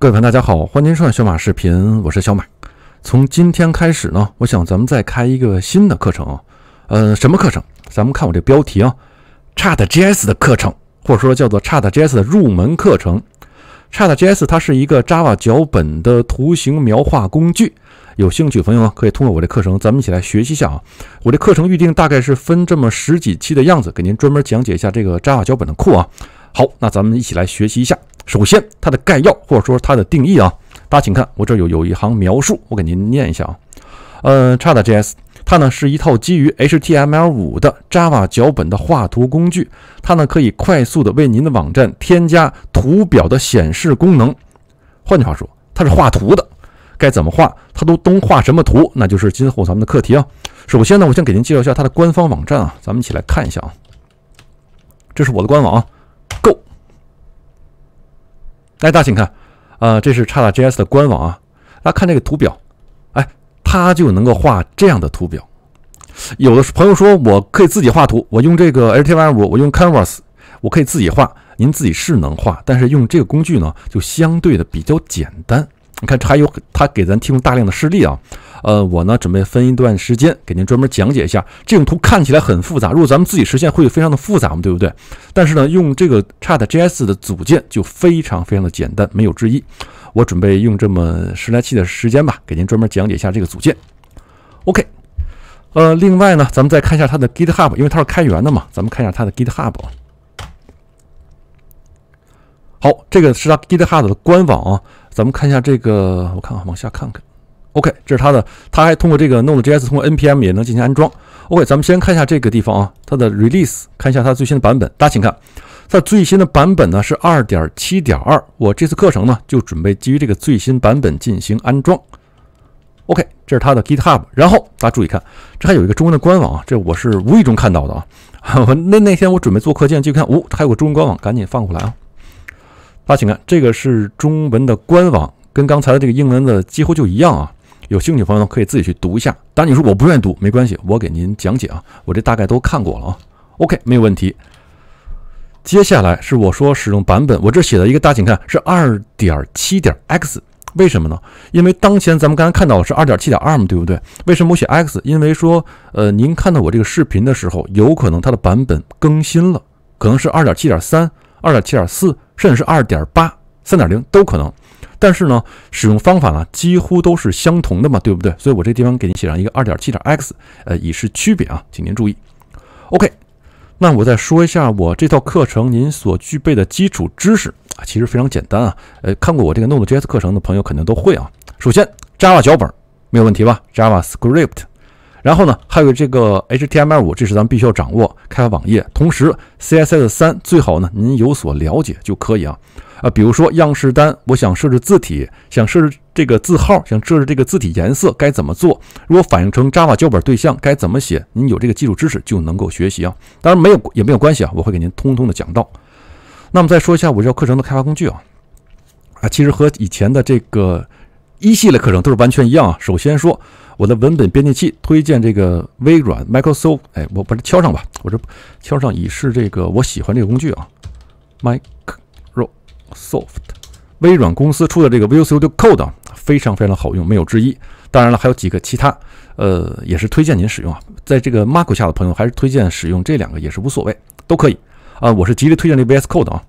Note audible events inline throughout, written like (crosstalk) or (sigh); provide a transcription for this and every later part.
各位朋友，大家好！欢迎收看小马视频，我是小马。从今天开始呢，我想咱们再开一个新的课程啊。呃，什么课程？咱们看我这标题啊 c h a t JS 的课程，或者说叫做 c h a t JS 的入门课程。c h a t JS 它是一个 Java 脚本的图形描画工具。有兴趣的朋友啊，可以通过我的课程，咱们一起来学习一下啊。我的课程预定大概是分这么十几期的样子，给您专门讲解一下这个 Java 脚本的库啊。好，那咱们一起来学习一下。首先，它的概要或者说它的定义啊，大家请看，我这有有一行描述，我给您念一下啊。呃 c h a t j s 它呢是一套基于 HTML5 的 Java 脚本的画图工具，它呢可以快速的为您的网站添加图表的显示功能。换句话说，它是画图的，该怎么画，它都都画什么图，那就是今后咱们的课题啊。首先呢，我先给您介绍一下它的官方网站啊，咱们一起来看一下啊。这是我的官网啊。哎，大家请看，啊，这是差大 JS 的官网啊。大家看这个图表，哎，它就能够画这样的图表。有的朋友说，我可以自己画图，我用这个 HTML 我用 Canvas，我可以自己画。您自己是能画，但是用这个工具呢，就相对的比较简单。你看，还有他给咱提供大量的示例啊，呃，我呢准备分一段时间给您专门讲解一下这种图看起来很复杂，如果咱们自己实现会非常的复杂嘛，对不对？但是呢，用这个 c h a t JS 的组件就非常非常的简单，没有之一。我准备用这么十来期的时间吧，给您专门讲解一下这个组件。OK，呃，另外呢，咱们再看一下它的 GitHub，因为它是开源的嘛，咱们看一下它的 GitHub 啊。好，这个是他 GitHub 的官网啊，咱们看一下这个，我看看往下看看。OK，这是他的，他还通过这个 Node.js 通过 NPM 也能进行安装。OK，咱们先看一下这个地方啊，它的 Release，看一下它最新的版本。大家请看，它最新的版本呢是二点七点二。我这次课程呢就准备基于这个最新版本进行安装。OK，这是它的 GitHub，然后大家注意看，这还有一个中文的官网啊，这我是无意中看到的啊。我 (laughs) 那那天我准备做课件，就看，哦，还有个中文官网，赶紧放过来啊。大家请看，这个是中文的官网，跟刚才的这个英文的几乎就一样啊。有兴趣朋友可以自己去读一下。当然你说我不愿意读，没关系，我给您讲解啊。我这大概都看过了啊。OK，没有问题。接下来是我说使用版本，我这写的一个大请看是二点七点 X，为什么呢？因为当前咱们刚才看到是二点七点二嘛，对不对？为什么我写 X？因为说呃，您看到我这个视频的时候，有可能它的版本更新了，可能是二点七点三。二点七点四，甚至是二点八、三点零都可能，但是呢，使用方法呢几乎都是相同的嘛，对不对？所以我这地方给您写上一个二点七点 x，呃，以示区别啊，请您注意。OK，那我再说一下我这套课程您所具备的基础知识啊，其实非常简单啊，呃，看过我这个 Node.js 课程的朋友肯定都会啊。首先，Java 脚本没有问题吧？JavaScript。然后呢，还有这个 HTML 五，这是咱们必须要掌握开发网页。同时，CSS 三最好呢，您有所了解就可以啊。啊，比如说样式单，我想设置字体，想设置这个字号，想设置这个字体颜色，该怎么做？如果反映成 Java 脚本对象，该怎么写？您有这个基础知识就能够学习啊。当然没有也没有关系啊，我会给您通通的讲到。那么再说一下我这课程的开发工具啊，啊，其实和以前的这个。一系列课程都是完全一样。啊。首先说我的文本编辑器，推荐这个微软 Microsoft，哎，我把它敲上吧。我这敲上已是这个我喜欢这个工具啊。Microsoft，微软公司出的这个 Visual Studio Code 啊，非常非常好用，没有之一。当然了，还有几个其他，呃，也是推荐您使用啊。在这个 Mac 下的朋友，还是推荐使用这两个，也是无所谓，都可以啊。我是极力推荐这 VS Code 啊。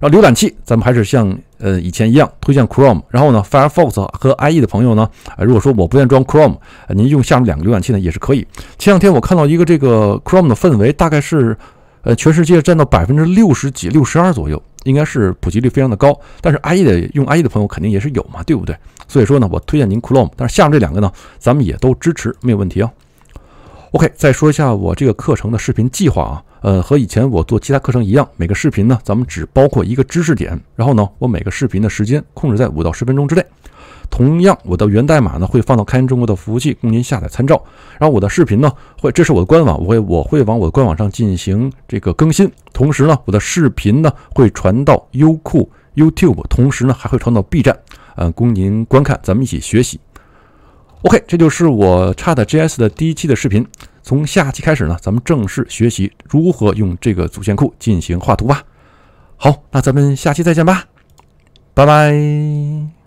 然后浏览器，咱们还是像呃以前一样推荐 Chrome，然后呢 Firefox 和 IE 的朋友呢，呃如果说我不愿意装 Chrome，您用下面两个浏览器呢也是可以。前两天我看到一个这个 Chrome 的氛围，大概是呃全世界占到百分之六十几、六十二左右，应该是普及率非常的高。但是 IE 的用 IE 的朋友肯定也是有嘛，对不对？所以说呢，我推荐您 Chrome，但是下面这两个呢，咱们也都支持，没有问题啊。OK，再说一下我这个课程的视频计划啊，呃，和以前我做其他课程一样，每个视频呢，咱们只包括一个知识点，然后呢，我每个视频的时间控制在五到十分钟之内。同样，我的源代码呢会放到开源中国的服务器供您下载参照，然后我的视频呢会，这是我的官网，我会我会往我的官网上进行这个更新，同时呢，我的视频呢会传到优酷、YouTube，同时呢还会传到 B 站，嗯，供您观看，咱们一起学习。OK，这就是我 a 的 JS 的第一期的视频。从下期开始呢，咱们正式学习如何用这个组件库进行画图吧。好，那咱们下期再见吧，拜拜。